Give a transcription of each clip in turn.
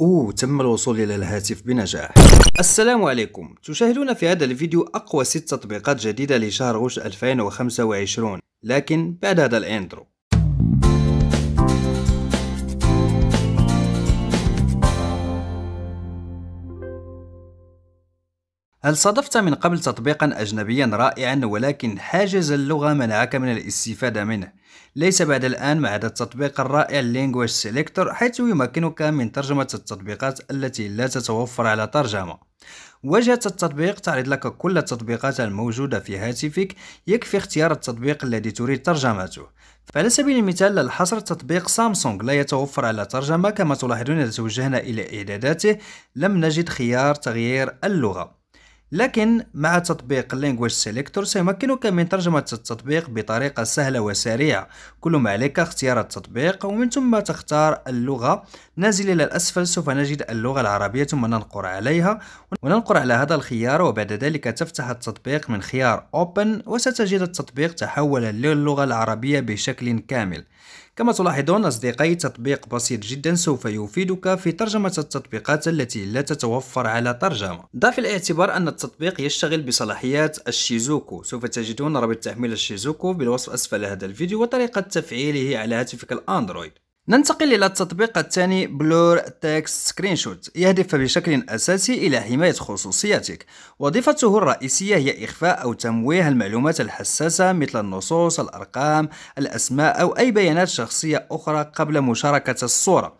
أوه تم الوصول إلى الهاتف بنجاح السلام عليكم تشاهدون في هذا الفيديو أقوى ست تطبيقات جديدة لشهر غش 2025 لكن بعد هذا الإنترو هل صادفت من قبل تطبيقا أجنبيا رائعا ولكن حاجز اللغة منعك من الاستفادة منه؟ ليس بعد الآن مع هذا التطبيق الرائع Language Selector حيث يمكنك من ترجمة التطبيقات التي لا تتوفر على ترجمة واجهة التطبيق تعرض لك كل التطبيقات الموجودة في هاتفك يكفي اختيار التطبيق الذي تريد ترجمته فعلى سبيل المثال للحصر تطبيق سامسونج لا يتوفر على ترجمة كما تلاحظون إذا توجهنا إلى إعداداته لم نجد خيار تغيير اللغة لكن مع تطبيق لينجويج سيليكتور سيمكنك من ترجمة التطبيق بطريقة سهلة وسريعة كل ما عليك اختيار التطبيق ومن ثم تختار اللغة نازل إلى الأسفل سوف نجد اللغة العربية ثم ننقر عليها وننقر على هذا الخيار وبعد ذلك تفتح التطبيق من خيار Open وستجد التطبيق تحول للغة العربية بشكل كامل كما تلاحظون أصدقائي تطبيق بسيط جدا سوف يفيدك في ترجمة التطبيقات التي لا تتوفر على ترجمة ضع في الاعتبار أن التطبيق يشتغل بصلاحيات الشيزوكو سوف تجدون رابط تحميل الشيزوكو بالوصف أسفل هذا الفيديو وطريقة تفعيله على هاتفك الأندرويد ننتقل إلى التطبيق الثاني بلور تكست سكرين شوت يهدف بشكل أساسي إلى حماية خصوصياتك وظيفته الرئيسية هي إخفاء أو تمويه المعلومات الحساسة مثل النصوص الأرقام الأسماء أو أي بيانات شخصية أخرى قبل مشاركة الصورة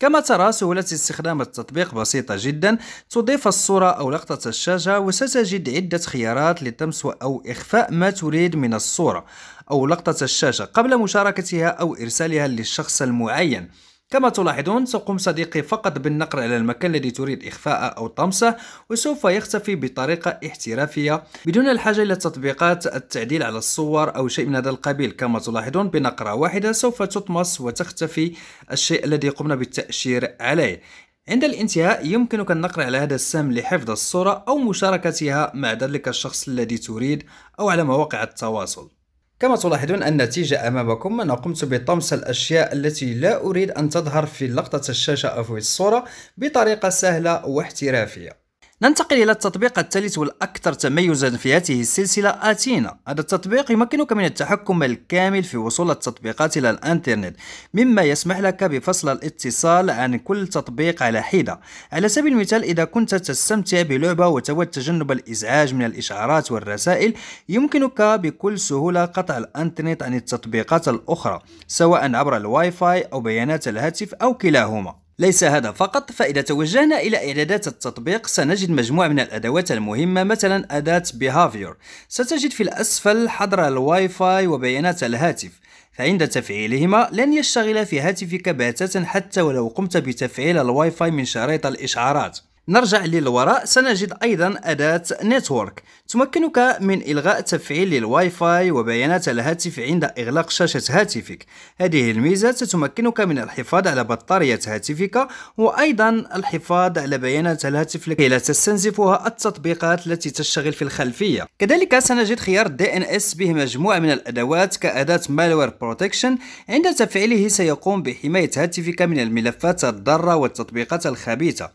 كما ترى سهولة استخدام التطبيق بسيطة جدا تضيف الصورة أو لقطة الشاشة وستجد عدة خيارات لطمس أو إخفاء ما تريد من الصورة أو لقطة الشاشة قبل مشاركتها أو إرسالها للشخص المعين كما تلاحظون سأقوم صديقي فقط بالنقر على المكان الذي تريد إخفاءه أو طمسه وسوف يختفي بطريقة احترافية بدون الحاجة إلى تطبيقات التعديل على الصور أو شيء من هذا القبيل كما تلاحظون بنقرة واحدة سوف تطمس وتختفي الشيء الذي قمنا بالتأشير عليه عند الانتهاء يمكنك النقر على هذا السهم لحفظ الصورة أو مشاركتها مع ذلك الشخص الذي تريد أو على مواقع التواصل كما تلاحظون النتيجة أمامكم أنا قمت بطمس الأشياء التي لا أريد أن تظهر في لقطة الشاشة أو في الصورة بطريقة سهلة واحترافية ننتقل إلى التطبيق الثالث والأكثر تميزا في هذه السلسلة آتينا هذا التطبيق يمكنك من التحكم الكامل في وصول التطبيقات إلى الإنترنت مما يسمح لك بفصل الاتصال عن كل تطبيق على حدة على سبيل المثال إذا كنت تستمتع بلعبة وتود تجنب الإزعاج من الإشعارات والرسائل يمكنك بكل سهولة قطع الإنترنت عن التطبيقات الأخرى سواء عبر الواي فاي أو بيانات الهاتف أو كلاهما ليس هذا فقط فإذا توجهنا إلى إعدادات التطبيق سنجد مجموعة من الأدوات المهمة مثلا أداة Behavior ستجد في الأسفل حضر الواي فاي وبيانات الهاتف فعند تفعيلهما لن يشتغل في هاتفك باتاتا حتى ولو قمت بتفعيل الواي فاي من شريط الإشعارات نرجع للوراء سنجد أيضا أداة نتورك تمكنك من إلغاء تفعيل الواي فاي وبيانات الهاتف عند إغلاق شاشة هاتفك هذه الميزة ستمكنك من الحفاظ على بطارية هاتفك وأيضا الحفاظ على بيانات الهاتف لكي لا تستنزفها التطبيقات التي تشتغل في الخلفية كذلك سنجد خيار DNS به مجموعة من الأدوات كأداة مالوير بروتكشن عند تفعيله سيقوم بحماية هاتفك من الملفات الضارة والتطبيقات الخبيثة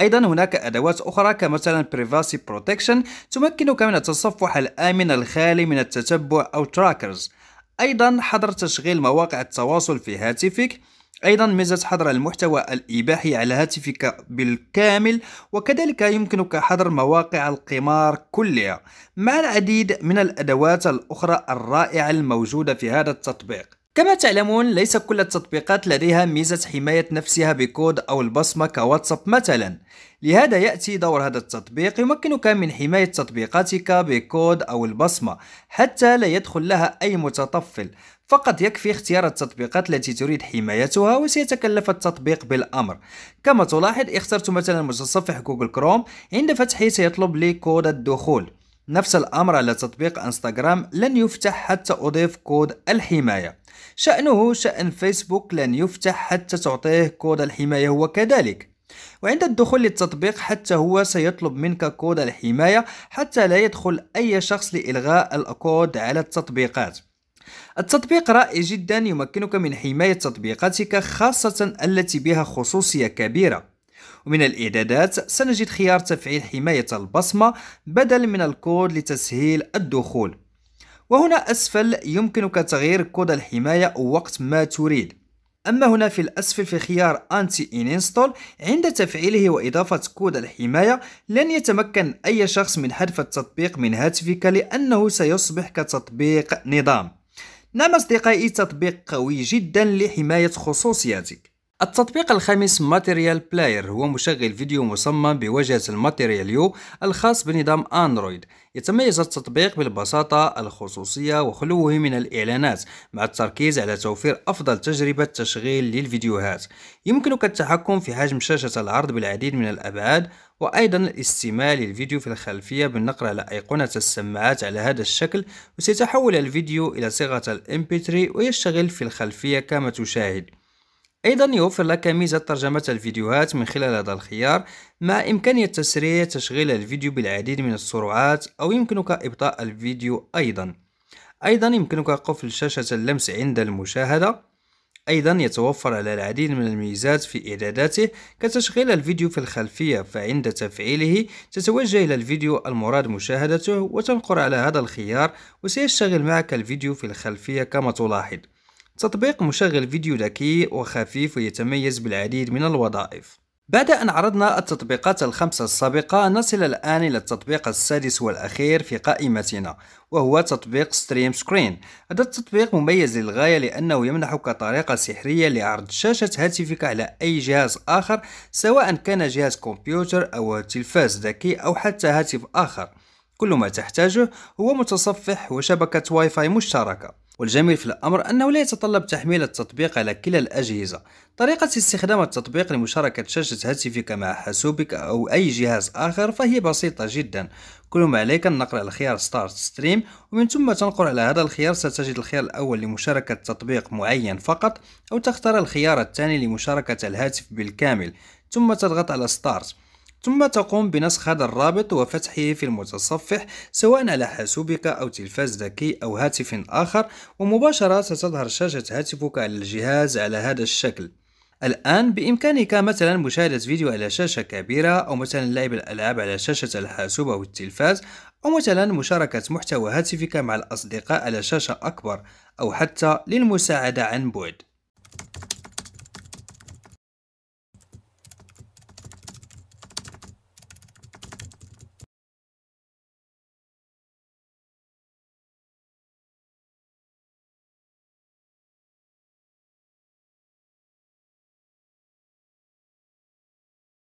أيضا هناك أدوات أخرى كمثلا Privacy Protection تمكن يمكنك من التصفح الآمن الخالي من التتبع أو تراكرز أيضا حظر تشغيل مواقع التواصل في هاتفك أيضا ميزة حظر المحتوى الإباحي على هاتفك بالكامل وكذلك يمكنك حظر مواقع القمار كلها مع العديد من الأدوات الأخرى الرائعة الموجودة في هذا التطبيق كما تعلمون ليس كل التطبيقات لديها ميزة حماية نفسها بكود أو البصمة كواتساب مثلا لهذا يأتي دور هذا التطبيق يمكنك من حماية تطبيقاتك بكود أو البصمة حتى لا يدخل لها أي متطفل فقط يكفي اختيار التطبيقات التي تريد حمايتها وسيتكلف التطبيق بالأمر كما تلاحظ اخترت مثلا متصفح جوجل كروم عند فتحه سيطلب لي كود الدخول نفس الأمر على تطبيق انستغرام لن يفتح حتى أضيف كود الحماية شأنه شأن فيسبوك لن يفتح حتى تعطيه كود الحماية هو كذلك وعند الدخول للتطبيق حتى هو سيطلب منك كود الحماية حتى لا يدخل أي شخص لإلغاء الكود على التطبيقات التطبيق رائع جدا يمكنك من حماية تطبيقاتك خاصة التي بها خصوصية كبيرة ومن الإعدادات سنجد خيار تفعيل حماية البصمة بدل من الكود لتسهيل الدخول وهنا أسفل يمكنك تغيير كود الحماية وقت ما تريد أما هنا في الأسفل في خيار أنتي إنستول عند تفعيله وإضافة كود الحماية لن يتمكن أي شخص من حذف التطبيق من هاتفك لأنه سيصبح كتطبيق نظام نعم أصدقائي تطبيق قوي جدا لحماية خصوصياتك التطبيق الخامس ماتيريال بلاير هو مشغل فيديو مصمم بواجهة الماتيريال يو الخاص بنظام أندرويد يتميز التطبيق بالبساطة الخصوصية وخلوه من الإعلانات مع التركيز على توفير أفضل تجربة تشغيل للفيديوهات يمكنك التحكم في حجم شاشة العرض بالعديد من الأبعاد وأيضا الاستماع للفيديو في الخلفية بالنقر على أيقونة السماعات على هذا الشكل وسيتحول الفيديو إلى mp الMP3 ويشتغل في الخلفية كما تشاهد أيضا يوفر لك ميزة ترجمة الفيديوهات من خلال هذا الخيار مع إمكانية تسريع تشغيل الفيديو بالعديد من السرعات أو يمكنك إبطاء الفيديو أيضا أيضا يمكنك قفل شاشة اللمس عند المشاهدة أيضا يتوفر على العديد من الميزات في إعداداته كتشغيل الفيديو في الخلفية فعند تفعيله تتوجه إلى الفيديو المراد مشاهدته وتنقر على هذا الخيار وسيشتغل معك الفيديو في الخلفية كما تلاحظ تطبيق مشغل فيديو ذكي وخفيف ويتميز بالعديد من الوظائف بعد أن عرضنا التطبيقات الخمسة السابقة نصل الآن إلى التطبيق السادس والأخير في قائمتنا وهو تطبيق ستريم سكرين هذا التطبيق مميز للغاية لأنه يمنحك طريقة سحرية لعرض شاشة هاتفك على أي جهاز آخر سواء كان جهاز كمبيوتر أو تلفاز ذكي أو حتى هاتف آخر كل ما تحتاجه هو متصفح وشبكة واي فاي مشتركة والجميل في الأمر أنه لا يتطلب تحميل التطبيق على كلا الأجهزة طريقة استخدام التطبيق لمشاركة شاشة هاتفك مع حاسوبك أو أي جهاز آخر فهي بسيطة جدا كل ما عليك أن نقرأ الخيار Start Stream ومن ثم تنقر على هذا الخيار ستجد الخيار الأول لمشاركة تطبيق معين فقط أو تختار الخيار الثاني لمشاركة الهاتف بالكامل ثم تضغط على Start ثم تقوم بنسخ هذا الرابط وفتحه في المتصفح سواء على حاسوبك أو تلفاز ذكي أو هاتف آخر ومباشرة ستظهر شاشة هاتفك على الجهاز على هذا الشكل الآن بإمكانك مثلا مشاهدة فيديو على شاشة كبيرة أو مثلا لعب الألعاب على شاشة الحاسوب أو التلفاز أو مثلا مشاركة محتوى هاتفك مع الأصدقاء على شاشة أكبر أو حتى للمساعدة عن بعد